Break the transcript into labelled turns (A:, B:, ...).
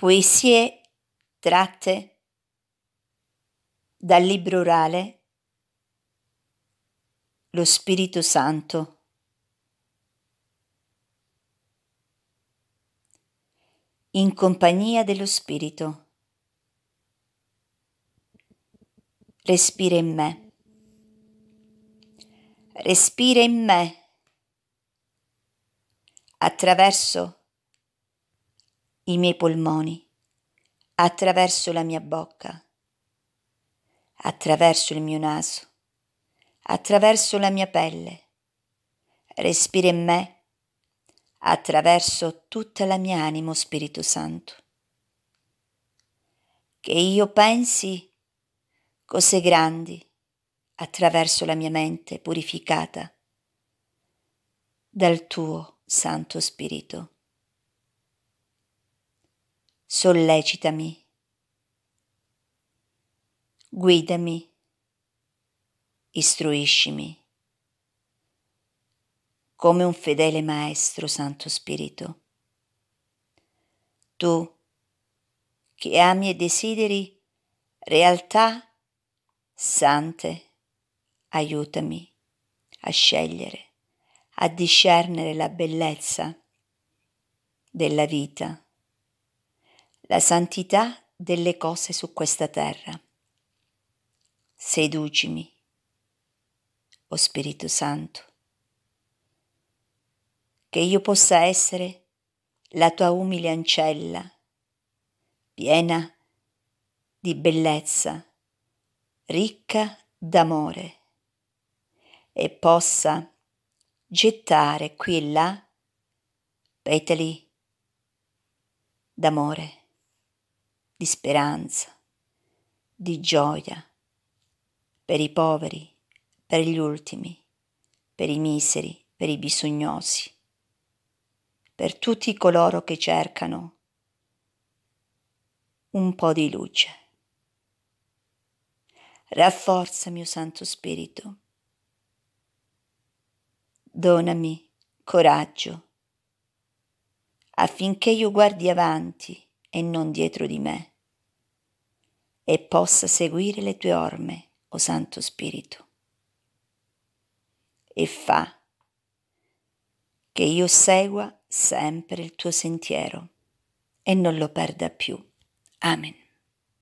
A: Poesie tratte dal libro orale Lo Spirito Santo. In compagnia dello Spirito. Respira in me. Respira in me attraverso i miei polmoni, attraverso la mia bocca, attraverso il mio naso, attraverso la mia pelle. Respira in me, attraverso tutta la mia anima, oh Spirito Santo. Che io pensi cose grandi attraverso la mia mente purificata dal tuo Santo Spirito sollecitami, guidami, istruiscimi, come un fedele Maestro Santo Spirito. Tu, che ami e desideri realtà sante, aiutami a scegliere, a discernere la bellezza della vita la santità delle cose su questa terra. Seducimi, o oh Spirito Santo, che io possa essere la tua umile ancella, piena di bellezza, ricca d'amore, e possa gettare qui e là petali d'amore di speranza, di gioia, per i poveri, per gli ultimi, per i miseri, per i bisognosi, per tutti coloro che cercano un po' di luce. Rafforza mio Santo Spirito, donami coraggio affinché io guardi avanti e non dietro di me e possa seguire le tue orme, o oh Santo Spirito. E fa che io segua sempre il tuo sentiero e non lo perda più. Amen.